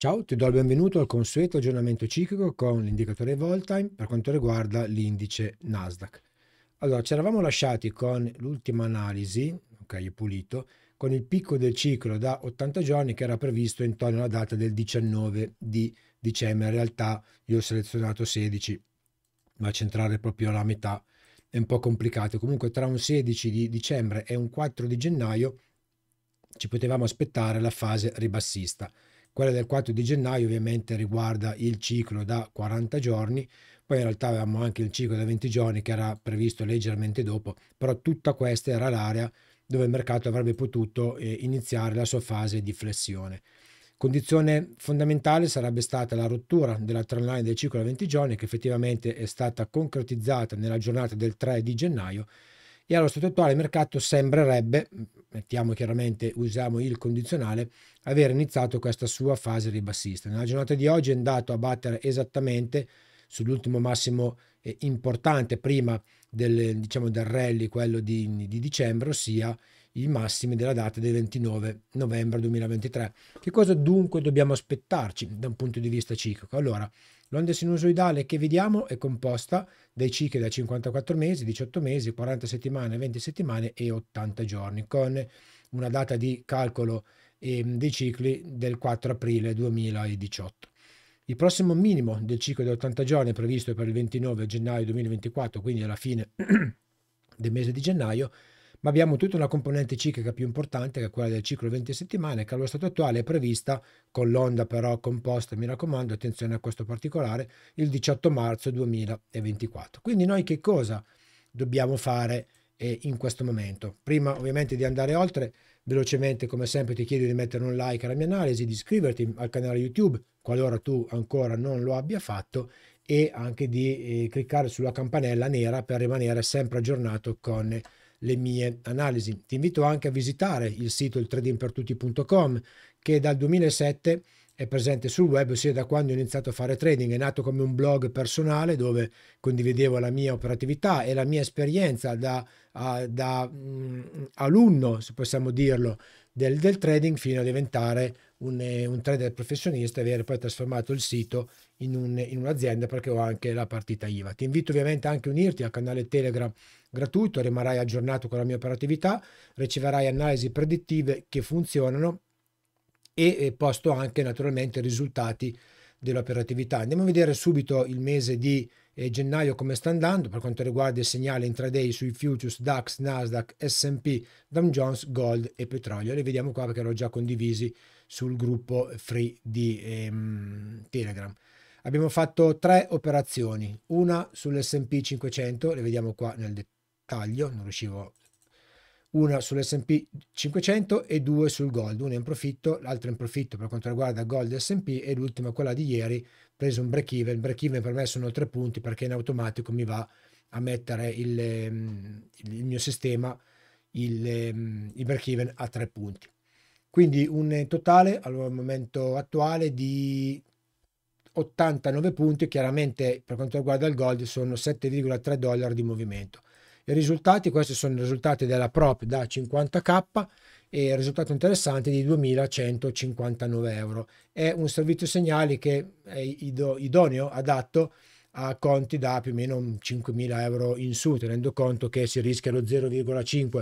Ciao, ti do il benvenuto al consueto aggiornamento ciclico con l'indicatore Voltime per quanto riguarda l'indice Nasdaq. Allora, ci eravamo lasciati con l'ultima analisi, ok, pulito, con il picco del ciclo da 80 giorni che era previsto intorno alla data del 19 di dicembre. In realtà io ho selezionato 16, ma centrare proprio la metà è un po' complicato. Comunque tra un 16 di dicembre e un 4 di gennaio ci potevamo aspettare la fase ribassista quella del 4 di gennaio ovviamente riguarda il ciclo da 40 giorni, poi in realtà avevamo anche il ciclo da 20 giorni che era previsto leggermente dopo, però tutta questa era l'area dove il mercato avrebbe potuto eh, iniziare la sua fase di flessione. Condizione fondamentale sarebbe stata la rottura della trend line del ciclo da 20 giorni che effettivamente è stata concretizzata nella giornata del 3 di gennaio e allo stato attuale il mercato sembrerebbe, mettiamo chiaramente, usiamo il condizionale, aver iniziato questa sua fase ribassista. Nella giornata di oggi è andato a battere esattamente sull'ultimo massimo eh, importante prima del, diciamo, del rally, quello di, di dicembre, ossia i massimi della data del 29 novembre 2023. Che cosa dunque dobbiamo aspettarci da un punto di vista ciclico? Allora, L'onda sinusoidale che vediamo è composta dai cicli da 54 mesi, 18 mesi, 40 settimane, 20 settimane e 80 giorni, con una data di calcolo eh, dei cicli del 4 aprile 2018. Il prossimo minimo del ciclo di 80 giorni previsto per il 29 gennaio 2024, quindi alla fine del mese di gennaio, ma abbiamo tutta una componente ciclica più importante che è quella del ciclo 20 settimane che allo stato attuale è prevista con l'onda però composta, mi raccomando, attenzione a questo particolare, il 18 marzo 2024. Quindi noi che cosa dobbiamo fare eh, in questo momento? Prima ovviamente di andare oltre, velocemente come sempre ti chiedo di mettere un like alla mia analisi, di iscriverti al canale YouTube qualora tu ancora non lo abbia fatto e anche di eh, cliccare sulla campanella nera per rimanere sempre aggiornato con le mie analisi. Ti invito anche a visitare il sito il tradingpertutti.com che dal 2007 è presente sul web sia da quando ho iniziato a fare trading, è nato come un blog personale dove condividevo la mia operatività e la mia esperienza da, a, da mh, mm, alunno, se possiamo dirlo, del, del trading fino a diventare un, eh, un trader professionista e avere poi trasformato il sito in, un, in un'azienda perché ho anche la partita IVA. Ti invito ovviamente anche a unirti al canale Telegram gratuito, rimarrai aggiornato con la mia operatività, riceverai analisi predittive che funzionano e, posto anche naturalmente i risultati dell'operatività. Andiamo a vedere subito il mese di eh, gennaio come sta andando per quanto riguarda il segnale intraday sui futures DAX, Nasdaq, S&P, Dow Jones, Gold e petrolio. Li vediamo qua perché l'ho già condivisi sul gruppo free di ehm, Telegram. Abbiamo fatto tre operazioni, una sull'SP 500, le vediamo qua nel dettaglio, non riuscivo una sull'S&P 500 e due sul gold, una in profitto, l'altra in profitto per quanto riguarda gold e S&P e l'ultima quella di ieri, preso un break even, break even per me sono tre punti perché in automatico mi va a mettere il, ehm, il mio sistema il, ehm, il break even a tre punti. Quindi un totale al momento attuale di 89 punti, chiaramente per quanto riguarda il gold sono 7,3 dollari di movimento. I risultati, questi sono i risultati della prop da 50k e il risultato interessante di 2159 euro. È un servizio segnali che è idoneo, adatto a conti da più o meno 5.000 euro in su, tenendo conto che si rischia lo 0,5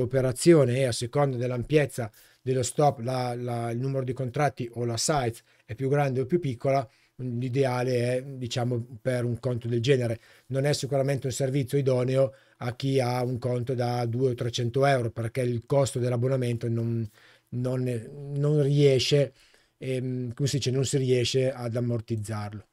operazione e a seconda dell'ampiezza dello stop la, la, il numero di contratti o la size è più grande o più piccola, l'ideale è diciamo per un conto del genere. Non è sicuramente un servizio idoneo a chi ha un conto da 200 o 300 euro perché il costo dell'abbonamento non, non, non riesce, ehm, come si dice, non si riesce ad ammortizzarlo.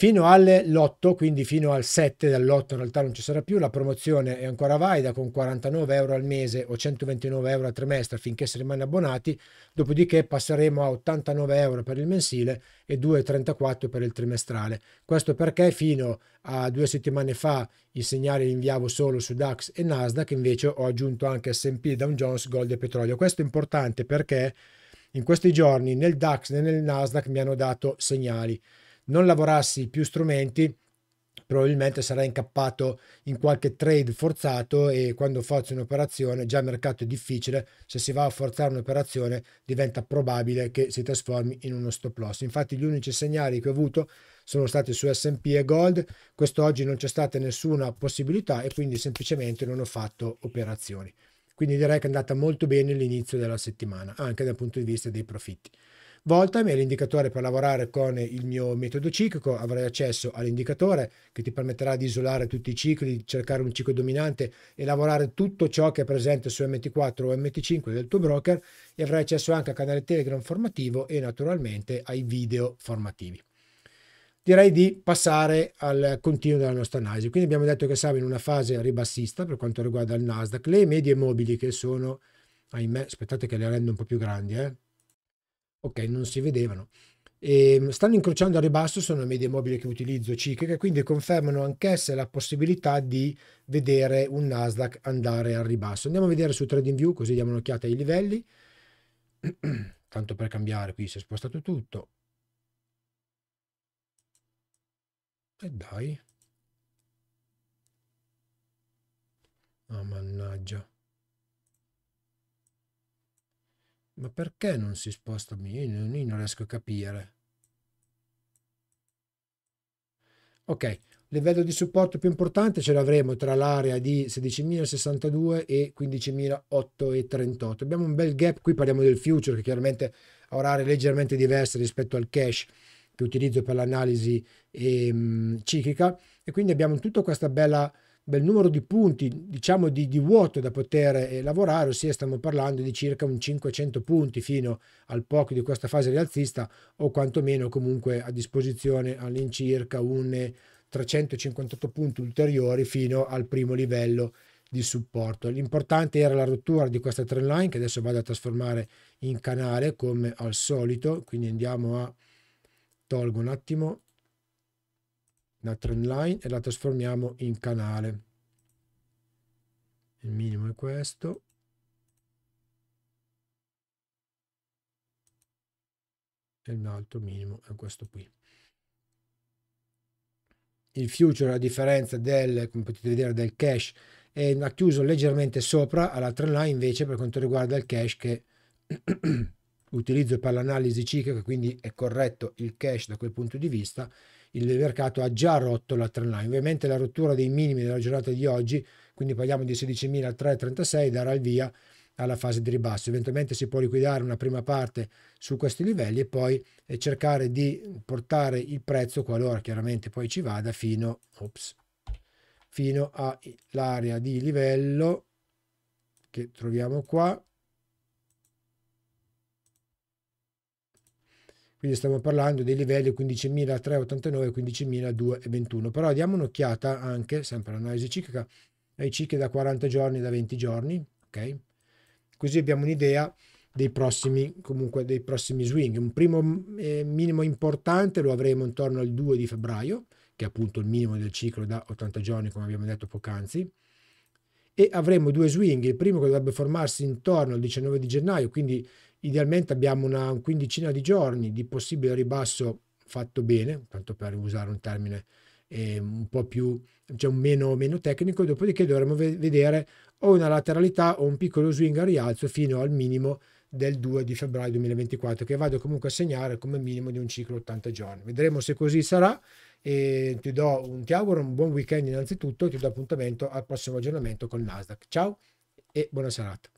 Fino all'8, quindi fino al 7, dall'8 in realtà non ci sarà più, la promozione è ancora valida con 49 euro al mese o 129 euro al trimestre finché si rimane abbonati, dopodiché passeremo a 89 euro per il mensile e 2,34 per il trimestrale. Questo perché fino a due settimane fa i segnali li inviavo solo su DAX e Nasdaq, invece ho aggiunto anche SP, Dow Jones, Gold e Petrolio. Questo è importante perché in questi giorni nel DAX e nel Nasdaq mi hanno dato segnali non lavorassi più strumenti probabilmente sarei incappato in qualche trade forzato e quando forzi un'operazione, già il mercato è difficile, se si va a forzare un'operazione diventa probabile che si trasformi in uno stop loss. Infatti gli unici segnali che ho avuto sono stati su S&P e Gold, quest'oggi non c'è stata nessuna possibilità e quindi semplicemente non ho fatto operazioni. Quindi direi che è andata molto bene l'inizio della settimana, anche dal punto di vista dei profitti. Voltime è l'indicatore per lavorare con il mio metodo ciclico, avrai accesso all'indicatore che ti permetterà di isolare tutti i cicli, cercare un ciclo dominante e lavorare tutto ciò che è presente su MT4 o MT5 del tuo broker e avrai accesso anche al canale Telegram formativo e naturalmente ai video formativi direi di passare al continuo della nostra analisi. Quindi abbiamo detto che siamo in una fase ribassista per quanto riguarda il Nasdaq, le medie mobili che sono, ahimè, aspettate che le rendo un po' più grandi, eh ok, non si vedevano. E ehm, stanno incrociando a ribasso sono le medie mobili che utilizzo cicliche, quindi confermano anch'esse la possibilità di vedere un Nasdaq andare al ribasso. Andiamo a vedere su TradingView così diamo un'occhiata ai livelli. Tanto per cambiare, qui si è spostato tutto. E dai. Ah, oh, mannaggia. Ma perché non si sposta? Io non, io non riesco a capire. Ok, livello di supporto più importante ce l'avremo tra l'area di 16.062 e 15.838. Abbiamo un bel gap, qui parliamo del future che chiaramente ha orari leggermente diversi rispetto al cash che utilizzo per l'analisi ehm, ciclica e quindi abbiamo tutta questa bella bel numero di punti, diciamo di, di vuoto da poter eh, lavorare, ossia stiamo parlando di circa un 500 punti fino al poco di questa fase rialzista o quantomeno comunque a disposizione all'incirca un 358 punti ulteriori fino al primo livello di supporto. L'importante era la rottura di questa trend line che adesso vado a trasformare in canale come al solito, quindi andiamo a tolgo un attimo la trend line e la trasformiamo in canale il minimo è questo e l'altro minimo è questo qui il future a differenza del come potete vedere del cash è chiuso leggermente sopra alla trend line invece per quanto riguarda il cash che utilizzo per l'analisi ciclica, quindi è corretto il cash da quel punto di vista, il mercato ha già rotto la trend line. Ovviamente la rottura dei minimi della giornata di oggi, quindi parliamo di 16.336, darà il via alla fase di ribasso. Eventualmente si può liquidare una prima parte su questi livelli e poi eh, cercare di portare il prezzo, qualora chiaramente poi ci vada, fino, ops, fino all'area di livello che troviamo qua quindi stiamo parlando dei livelli 15.389 15.221 però diamo un'occhiata anche sempre all'analisi ciclica ai cicli da 40 giorni e da 20 giorni ok così abbiamo un'idea dei prossimi comunque dei prossimi swing un primo eh, minimo importante lo avremo intorno al 2 di febbraio che è appunto il minimo del ciclo da 80 giorni come abbiamo detto poc'anzi e avremo due swing il primo che dovrebbe formarsi intorno al 19 di gennaio quindi Idealmente abbiamo una quindicina di giorni di possibile ribasso fatto bene, tanto per usare un termine eh, un po' più, cioè meno, meno tecnico, dopodiché dovremo vedere o una lateralità o un piccolo swing a rialzo fino al minimo del 2 di febbraio 2024 che vado comunque a segnare come minimo di un ciclo 80 giorni. Vedremo se così sarà e ti, do un, ti auguro un buon weekend innanzitutto e ti do appuntamento al prossimo aggiornamento con Nasdaq. Ciao e buona serata.